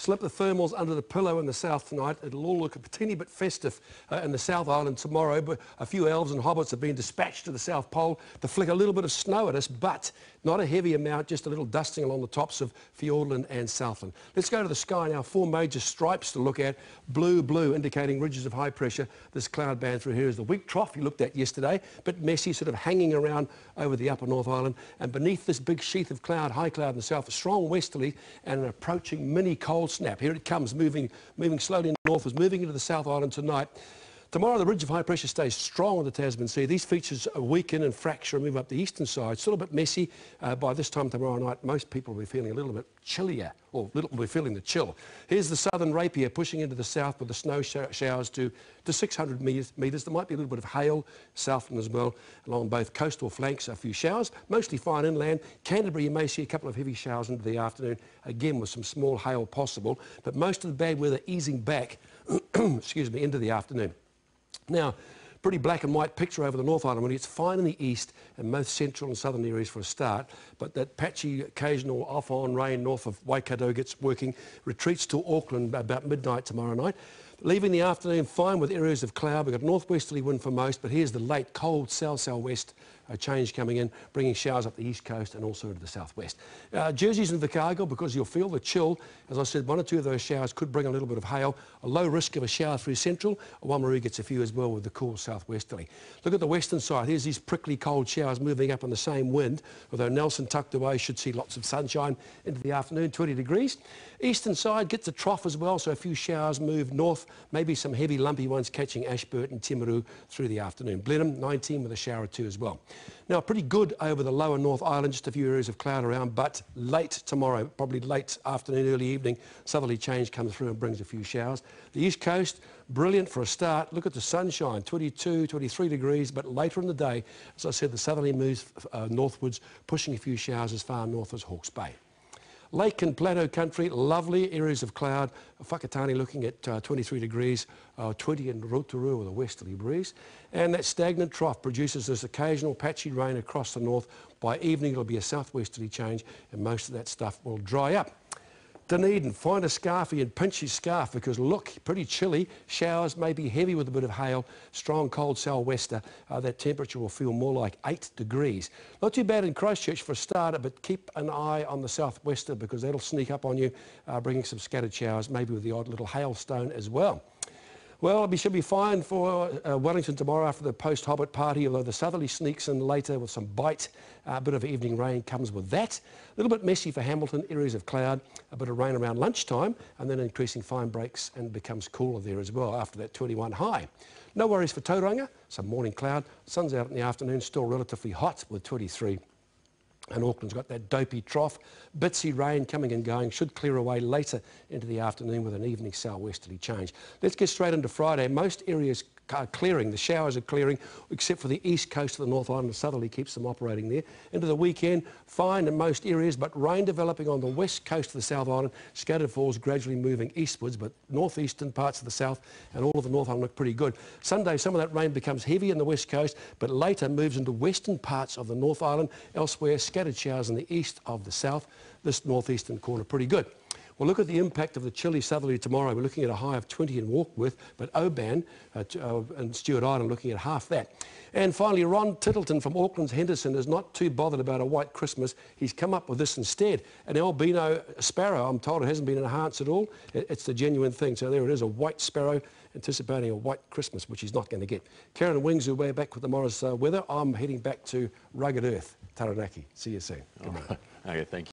Slip the thermals under the pillow in the south tonight. It'll all look a teeny bit festive uh, in the South Island tomorrow. But a few elves and hobbits have been dispatched to the South Pole to flick a little bit of snow at us, but not a heavy amount, just a little dusting along the tops of Fiordland and Southland. Let's go to the sky now. Four major stripes to look at. Blue, blue, indicating ridges of high pressure. This cloud band through here is the weak trough you looked at yesterday, but messy, sort of hanging around over the upper North Island. And beneath this big sheath of cloud, high cloud in the south, a strong westerly and an approaching mini cold snap. Here it comes, moving, moving slowly northwards, moving into the South Island tonight. Tomorrow, the ridge of high pressure stays strong on the Tasman Sea. These features weaken and fracture and move up the eastern side. Still a bit messy. Uh, by this time tomorrow night, most people will be feeling a little bit chillier, or little, will be feeling the chill. Here's the southern rapier pushing into the south with the snow sh showers to, to 600 metres. There might be a little bit of hail and as well along both coastal flanks. A few showers, mostly fine inland. Canterbury, you may see a couple of heavy showers into the afternoon, again with some small hail possible. But most of the bad weather easing back excuse me, into the afternoon. Now, pretty black and white picture over the North Island. Well, it's fine in the east and most central and southern areas for a start, but that patchy occasional off-on rain north of Waikato gets working, retreats to Auckland about midnight tomorrow night. Leaving the afternoon fine with areas of cloud. We've got northwesterly wind for most, but here's the late cold south-southwest a change coming in, bringing showers up the east coast and also into the southwest. Uh, Jersey's into the cargo because you'll feel the chill. As I said, one or two of those showers could bring a little bit of hail. A low risk of a shower through central. Waimaru gets a few as well with the cool southwesterly. Look at the western side. Here's these prickly cold showers moving up on the same wind, although Nelson tucked away should see lots of sunshine into the afternoon, 20 degrees. Eastern side gets a trough as well, so a few showers move north, maybe some heavy lumpy ones catching Ashburton, Timaru through the afternoon. Blenheim, 19 with a shower or two as well. Now, pretty good over the lower North Island, just a few areas of cloud around, but late tomorrow, probably late afternoon, early evening, southerly change comes through and brings a few showers. The east coast, brilliant for a start. Look at the sunshine, 22, 23 degrees, but later in the day, as I said, the southerly moves uh, northwards, pushing a few showers as far north as Hawke's Bay. Lake and plateau country, lovely areas of cloud. Fakatani looking at uh, 23 degrees, uh, 20 in Rotorua with a westerly breeze. And that stagnant trough produces this occasional patchy rain across the north. By evening, it'll be a southwesterly change and most of that stuff will dry up. Dunedin, find a scarfy and pinch his scarf because look, pretty chilly. Showers may be heavy with a bit of hail. Strong cold sou'wester. Uh, that temperature will feel more like 8 degrees. Not too bad in Christchurch for a starter, but keep an eye on the southwester because that'll sneak up on you, uh, bringing some scattered showers, maybe with the odd little hailstone as well. Well, we should be fine for uh, Wellington tomorrow after the post-Hobbit party, although the southerly sneaks in later with some bite. Uh, a bit of evening rain comes with that. A little bit messy for Hamilton, areas of cloud, a bit of rain around lunchtime, and then increasing fine breaks and becomes cooler there as well after that 21 high. No worries for Tauranga, some morning cloud, sun's out in the afternoon, still relatively hot with 23 and Auckland's got that dopey trough. Bitsy rain coming and going should clear away later into the afternoon with an evening southwesterly change. Let's get straight into Friday. Most areas clearing. The showers are clearing, except for the east coast of the North Island. Southerly keeps them operating there. Into the weekend, fine in most areas, but rain developing on the west coast of the South Island. Scattered falls gradually moving eastwards, but northeastern parts of the south and all of the North Island look pretty good. Sunday, some of that rain becomes heavy in the west coast, but later moves into western parts of the North Island. Elsewhere, scattered showers in the east of the south. This northeastern corner pretty good. Well, look at the impact of the chilly southerly tomorrow. We're looking at a high of 20 in Walkworth, but Oban uh, uh, and Stewart Island looking at half that. And finally, Ron Tittleton from Auckland's Henderson is not too bothered about a white Christmas. He's come up with this instead. An albino sparrow, I'm told it hasn't been enhanced at all. It's the genuine thing. So there it is, a white sparrow anticipating a white Christmas, which he's not going to get. Karen Wings are way back with tomorrow's uh, weather. I'm heading back to rugged earth, Taranaki. See you soon. Right. Okay, thank you.